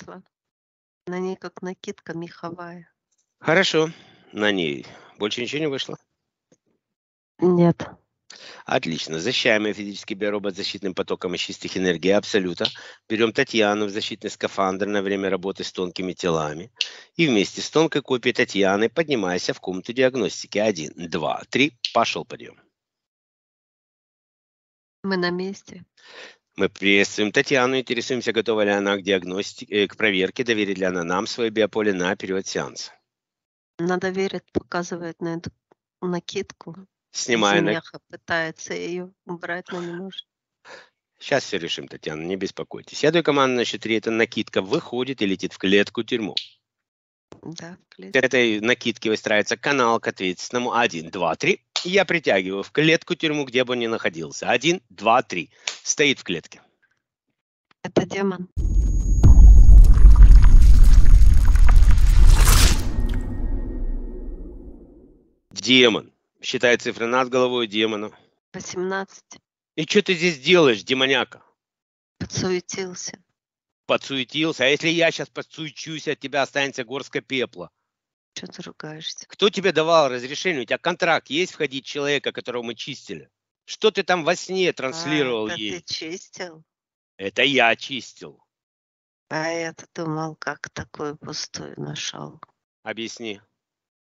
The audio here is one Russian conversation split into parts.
вышла. На ней как накидка меховая. Хорошо, на ней. Больше ничего не вышло? Нет. Отлично. Защищаем ее физически биоробот защитным потоком из чистых энергий Абсолюта. Берем Татьяну в защитный скафандр на время работы с тонкими телами. И вместе с тонкой копией Татьяны поднимайся в комнату диагностики. Один, два, три. Пошел подъем. Мы на месте. Мы приветствуем Татьяну, интересуемся, готова ли она к диагностике, э, к проверке, доверит ли она нам свое биополе на период сеанса. Она доверит, показывает на эту накидку. Снимая накидку. пытается ее убрать, но не может. Сейчас все решим, Татьяна, не беспокойтесь. Я даю команду на счет три. Эта накидка выходит и летит в клетку тюрьму. Да, этой накидки выстраивается канал к ответственному. Один, два, три. Я притягиваю в клетку тюрьму, где бы он ни находился. Один, два, три. Стоит в клетке. Это демон. Демон. Считай цифры над головой демона. 18. И что ты здесь делаешь, демоняка? Подсуетился подсуетился. А если я сейчас подсуечусь, от тебя останется горстка пепла. Что ты ругаешься? Кто тебе давал разрешение? У тебя контракт есть входить человека, которого мы чистили? Что ты там во сне а, транслировал а, это ей? ты чистил? Это я чистил. А я думал, как такой пустой нашел. Объясни.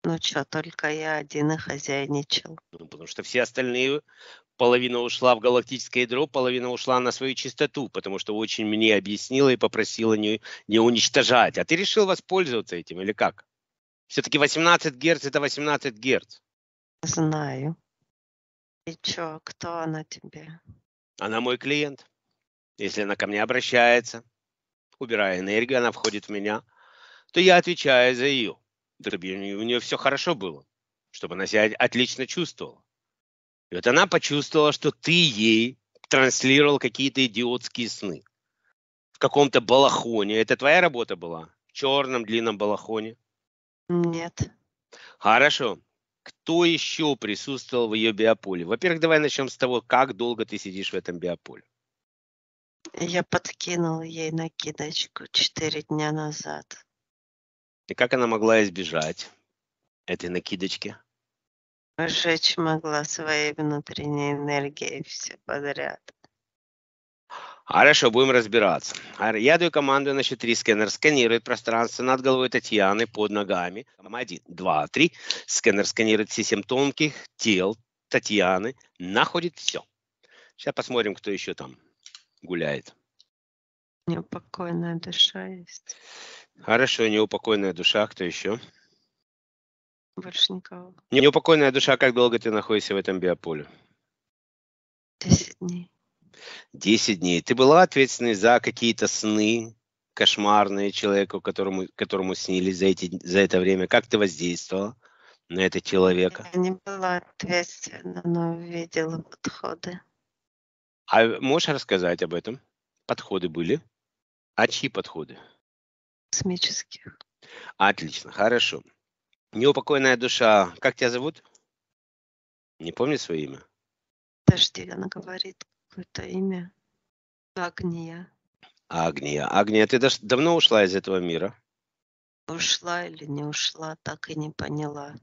Ну что, только я один и хозяйничал. Ну, потому что все остальные половина ушла в галактическое ядро, половина ушла на свою чистоту, потому что очень мне объяснила и попросила не, не уничтожать. А ты решил воспользоваться этим или как? Все-таки 18 герц это 18 герц. Знаю. И что, кто она тебе? Она мой клиент. Если она ко мне обращается, убирая энергию, она входит в меня, то я отвечаю за ее. Дербини, у нее все хорошо было, чтобы она себя отлично чувствовала. И вот она почувствовала, что ты ей транслировал какие-то идиотские сны. В каком-то балахоне. Это твоя работа была? В черном длинном балахоне? Нет. Хорошо. Кто еще присутствовал в ее биополе? Во-первых, давай начнем с того, как долго ты сидишь в этом биополе. Я подкинул ей накидочку четыре дня назад. И как она могла избежать этой накидочки? Сжечь могла своей внутренней энергией все подряд. Хорошо, будем разбираться. Я даю команду на счет 3. Скэнер сканирует пространство над головой Татьяны, под ногами. Один, два, три. Сканер сканирует все семь тонких тел Татьяны. Находит все. Сейчас посмотрим, кто еще там гуляет. У нее покойная душа есть. Хорошо, неупокойная душа. Кто еще? Больше никого. Неупокойная душа, как долго ты находишься в этом биополе? Десять дней. Десять дней. Ты была ответственной за какие-то сны кошмарные человеку, которому, которому снились за, эти, за это время? Как ты воздействовала на это человека? Я не была ответственна, но видела подходы. А можешь рассказать об этом? Подходы были? А чьи подходы? космических. Отлично, хорошо. Неупокойная душа, как тебя зовут? Не помню свое имя? Подожди, она говорит какое-то имя. Агния. Агния. Агния, ты даже давно ушла из этого мира? Ушла или не ушла, так и не поняла.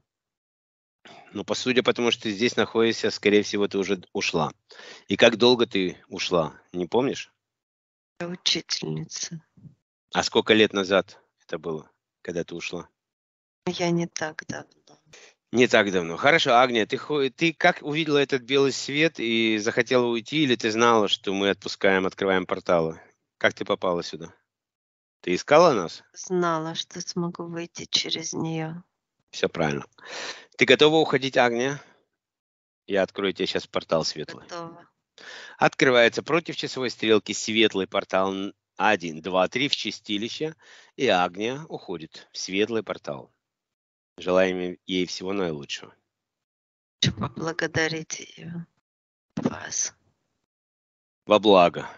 Ну, по сути, потому что ты здесь находишься, скорее всего, ты уже ушла. И как долго ты ушла, не помнишь? Я учительница. А сколько лет назад это было, когда ты ушла? Я не так давно. Не так давно. Хорошо, Агния, ты, ты как увидела этот белый свет и захотела уйти, или ты знала, что мы отпускаем, открываем порталы? Как ты попала сюда? Ты искала нас? Знала, что смогу выйти через нее. Все правильно. Ты готова уходить, Агния? Я открою тебе сейчас портал светлый. Готова. Открывается против часовой стрелки светлый портал один, два, три в чистилище, и Агния уходит в светлый портал. Желаем ей всего наилучшего. Хочу поблагодарить ее, вас. Во благо.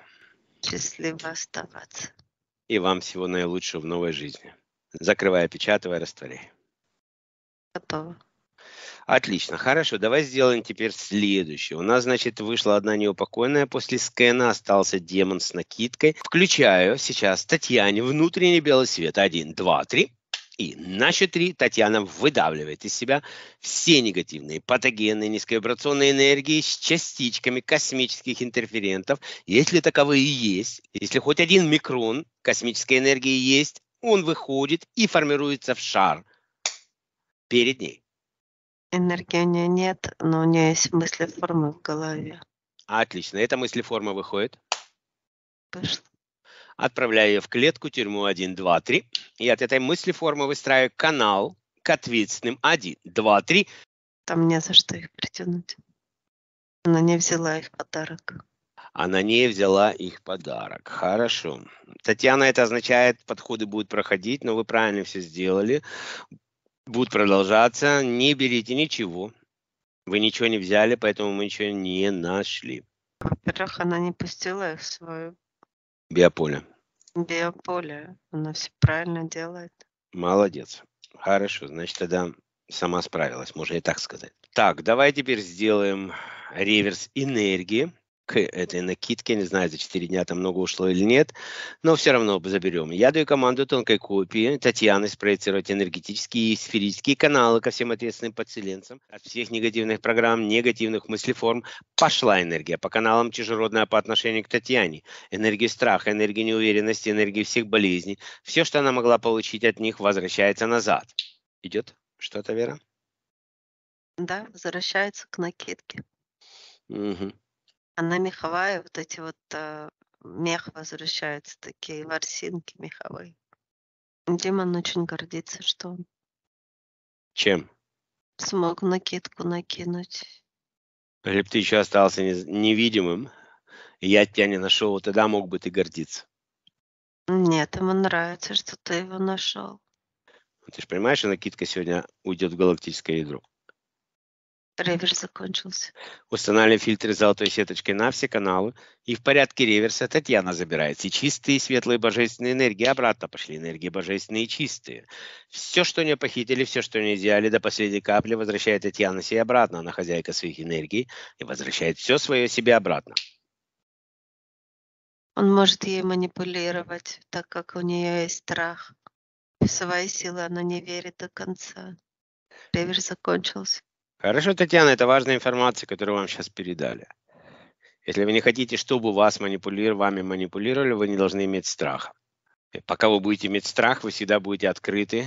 Счастливо оставаться. И вам всего наилучшего в новой жизни. Закрывая печатывая растворяй. Готово. Отлично, хорошо, давай сделаем теперь следующее. У нас, значит, вышла одна неупокойная после скэна, остался демон с накидкой. Включаю сейчас Татьяне внутренний белый свет. Один, два, три. И на счет три Татьяна выдавливает из себя все негативные патогены низковибрационной энергии с частичками космических интерферентов, если таковые есть. Если хоть один микрон космической энергии есть, он выходит и формируется в шар перед ней. Энергии у меня нет, но у меня есть мысли формы в голове. Отлично. Эта мысли форма выходит. Вышло. Отправляю ее в клетку, тюрьму 1, 2, 3. И от этой мысли формы выстраиваю канал к ответственным 1, 2, 3. Там не за что их притянуть. Она не взяла их подарок. Она не взяла их подарок. Хорошо. Татьяна, это означает, подходы будут проходить, но вы правильно все сделали будут продолжаться. Не берите ничего. Вы ничего не взяли, поэтому мы ничего не нашли. Во-первых, она не пустила их в свою... Биополе. Биополе. Она все правильно делает. Молодец. Хорошо, значит, тогда сама справилась, можно и так сказать. Так, давай теперь сделаем реверс энергии к этой накидке. Не знаю, за 4 дня там много ушло или нет, но все равно заберем. Я даю команду тонкой копии Татьяны спроецировать энергетические и сферические каналы ко всем ответственным подселенцам. От всех негативных программ, негативных мыслеформ пошла энергия по каналам чужеродная по отношению к Татьяне. Энергия страха, энергия неуверенности, энергия всех болезней. Все, что она могла получить от них, возвращается назад. Идет что-то, Вера? Да, возвращается к накидке. Угу она меховая, вот эти вот э, мех возвращаются, такие ворсинки меховые. Димон очень гордится, что он чем? Смог накидку накинуть. Если бы ты еще остался невидимым, и я тебя не нашел, тогда мог бы ты гордиться. Нет, ему нравится, что ты его нашел. Ты же понимаешь, что накидка сегодня уйдет в галактическое ядро. Реверс закончился. Устанавливаем фильтры золотой сеточкой на все каналы. И в порядке реверса Татьяна забирает. И чистые, светлые божественные энергии. Обратно пошли энергии божественные и чистые. Все, что у похитили, все, что у взяли до последней капли, возвращает Татьяна себе обратно. Она хозяйка своих энергий и возвращает все свое себе обратно. Он может ей манипулировать, так как у нее есть страх. В свои силы она не верит до конца. Реверс закончился. Хорошо, Татьяна, это важная информация, которую вам сейчас передали. Если вы не хотите, чтобы вас манипулировали, вами манипулировали, вы не должны иметь страха. И пока вы будете иметь страх, вы всегда будете открыты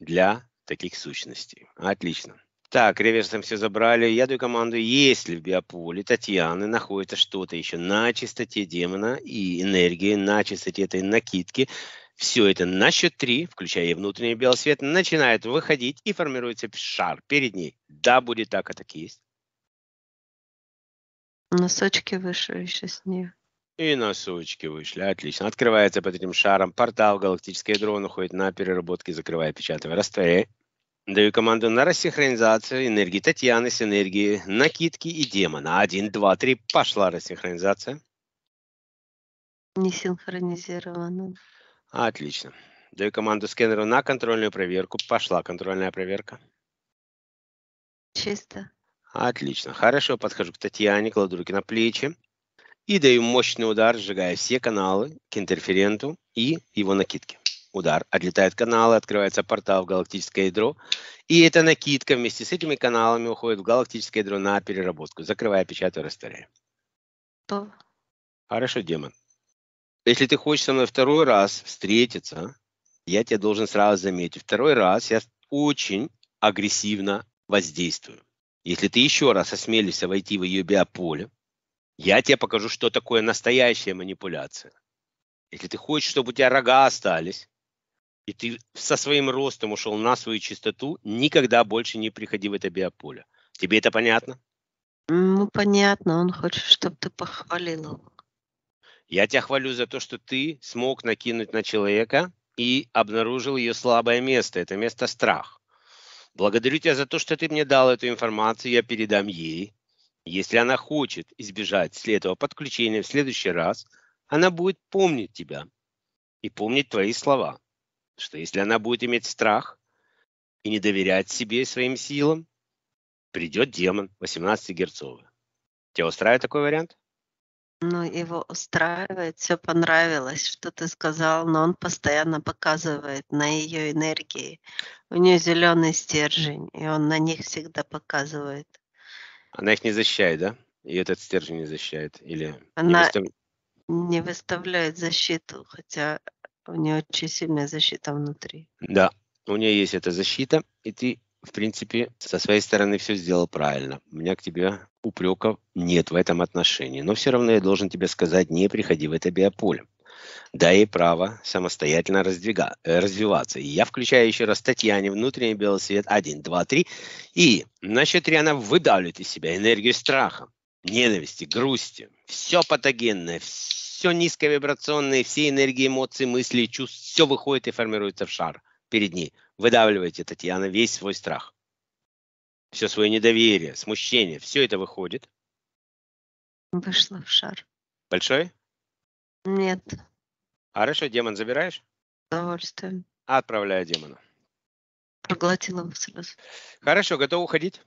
для таких сущностей. Отлично. Так, реверсом все забрали. Я даю команду, если в биополе Татьяны находится что-то еще на чистоте демона и энергии, на чистоте этой накидки, все это на счет 3, включая и внутренний белый свет, начинает выходить и формируется шар перед ней. Да, будет так, а так и есть. Носочки вышли еще с нее. И носочки вышли. Отлично. Открывается под этим шаром портал. Галактическое ядро уходит на переработки, закрывая, печатывая. Растворяй. Даю команду на рассинхронизацию энергии Татьяны с энергией накидки и демона. Один, два, три. Пошла рассинхронизация. Не синхронизировано. Отлично. Даю команду скэнеру на контрольную проверку. Пошла контрольная проверка. Чисто. Отлично. Хорошо, подхожу к Татьяне, кладу руки на плечи и даю мощный удар, сжигая все каналы к интерференту и его накидке. Удар Отлетают каналы, открывается портал в галактическое ядро, и эта накидка вместе с этими каналами уходит в галактическое ядро на переработку, закрывая, печатаю, растворяя. Хорошо, демон если ты хочешь со мной второй раз встретиться, я тебя должен сразу заметить. Второй раз я очень агрессивно воздействую. Если ты еще раз осмелишься войти в ее биополе, я тебе покажу, что такое настоящая манипуляция. Если ты хочешь, чтобы у тебя рога остались, и ты со своим ростом ушел на свою чистоту, никогда больше не приходи в это биополе. Тебе это понятно? Ну, понятно. Он хочет, чтобы ты похвалил его. Я тебя хвалю за то, что ты смог накинуть на человека и обнаружил ее слабое место. Это место страх. Благодарю тебя за то, что ты мне дал эту информацию, я передам ей. Если она хочет избежать след этого подключения в следующий раз, она будет помнить тебя и помнить твои слова. Что если она будет иметь страх и не доверять себе и своим силам, придет демон 18 герцовый. Тебя устраивает такой вариант? Ну, его устраивает, все понравилось, что ты сказал, но он постоянно показывает на ее энергии. У нее зеленый стержень, и он на них всегда показывает. Она их не защищает, да? И этот стержень не защищает? Или не Она выстав... не выставляет защиту, хотя у нее очень сильная защита внутри. Да, у нее есть эта защита, и ты, в принципе, со своей стороны все сделал правильно. У меня к тебе упреков нет в этом отношении. Но все равно я должен тебе сказать, не приходи в это биополе. Дай право самостоятельно раздвига, э, развиваться. И я включаю еще раз Татьяне внутренний белый свет 1, 2, 3. И на счет 3 она выдавливает из себя энергию страха, ненависти, грусти. Все патогенное, все низковибрационные, все энергии, эмоции, мысли, чувств, все выходит и формируется в шар перед ней. Выдавливаете, Татьяна, весь свой страх все свое недоверие, смущение, все это выходит. Вышла в шар. Большой? Нет. Хорошо, демон забираешь? Удовольствием. Отправляю демона. Проглотила его сразу. Хорошо, готов уходить?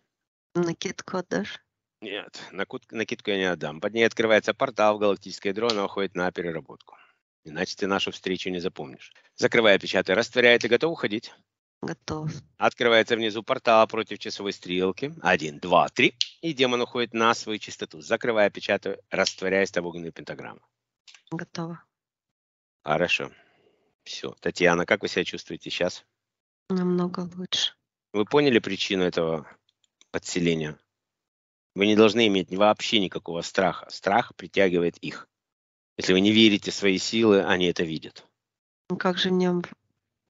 Накидку отдашь? Нет, накидку, накидку я не отдам. Под ней открывается портал в галактическое ядро, она уходит на переработку. Иначе ты нашу встречу не запомнишь. Закрывая печатай, растворяет ты готов уходить? Готов. Открывается внизу портал против часовой стрелки. Один, два, три. И демон уходит на свою чистоту. Закрывая, печатаю, растворяясь в огненную пентаграмму. Готово. Хорошо. Все. Татьяна, как вы себя чувствуете сейчас? Намного лучше. Вы поняли причину этого подселения? Вы не должны иметь вообще никакого страха. Страх притягивает их. Если вы не верите в свои силы, они это видят. Ну, как же мне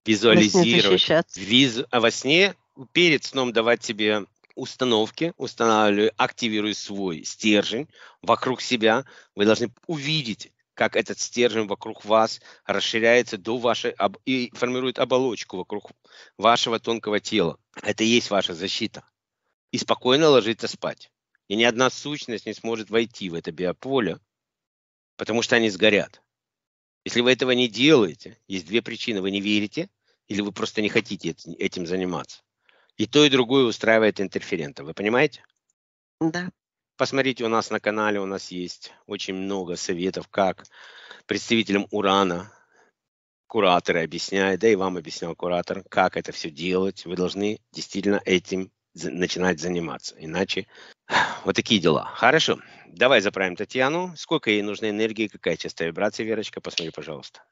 визуализировать. Визу... А во сне перед сном давать себе установки, устанавливаю, активирую свой стержень вокруг себя. Вы должны увидеть, как этот стержень вокруг вас расширяется до вашей и формирует оболочку вокруг вашего тонкого тела. Это и есть ваша защита. И спокойно ложиться спать. И ни одна сущность не сможет войти в это биополе, потому что они сгорят. Если вы этого не делаете, есть две причины. Вы не верите или вы просто не хотите этим заниматься. И то, и другое устраивает интерферента. Вы понимаете? Да. Посмотрите, у нас на канале у нас есть очень много советов, как представителям Урана кураторы объясняют, да и вам объяснял куратор, как это все делать. Вы должны действительно этим начинать заниматься. Иначе вот такие дела. Хорошо давай заправим Татьяну. Сколько ей нужно энергии, какая частота вибрации, Верочка? Посмотри, пожалуйста.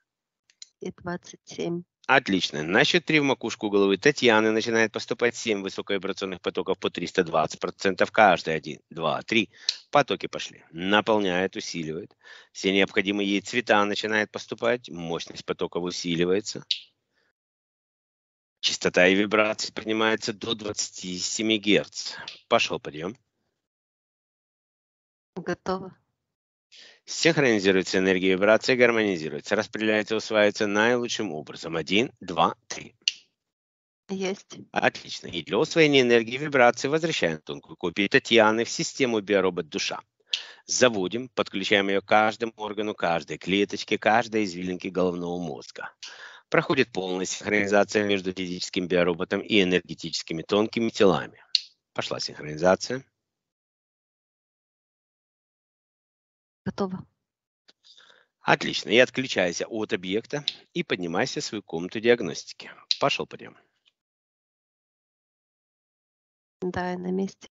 И 27. Отлично. На три в макушку головы Татьяны начинает поступать 7 высоковибрационных потоков по 320% каждый. Один, два, три. Потоки пошли. Наполняет, усиливает. Все необходимые ей цвета начинают поступать. Мощность потоков усиливается. Частота и вибрации поднимается до 27 Гц. Пошел подъем. Готово. Синхронизируется энергия вибрации, гармонизируется, распределяется, усваивается наилучшим образом. Один, два, три. Есть. Отлично. И для усвоения энергии вибрации возвращаем тонкую копию Татьяны в систему биоробот душа. Заводим, подключаем ее к каждому органу, каждой клеточке, каждой извилинке головного мозга. Проходит полная синхронизация между физическим биороботом и энергетическими тонкими телами. Пошла синхронизация. Готово. Отлично. Я отключаюсь от объекта и поднимайся в свою комнату диагностики. Пошел подъем. Да, я на месте.